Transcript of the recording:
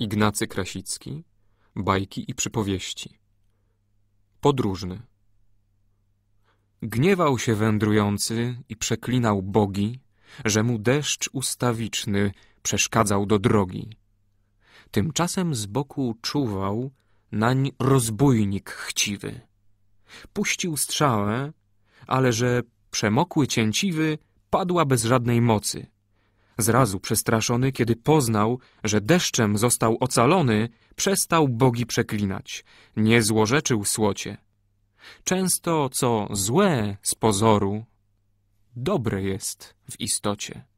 Ignacy Krasicki, bajki i przypowieści. Podróżny. Gniewał się wędrujący i przeklinał bogi, że mu deszcz ustawiczny przeszkadzał do drogi. Tymczasem z boku czuwał nań rozbójnik chciwy. Puścił strzałę, ale że przemokły cięciwy padła bez żadnej mocy – Zrazu przestraszony, kiedy poznał, że deszczem został ocalony, przestał bogi przeklinać, nie złorzeczył słocie. Często, co złe z pozoru, dobre jest w istocie.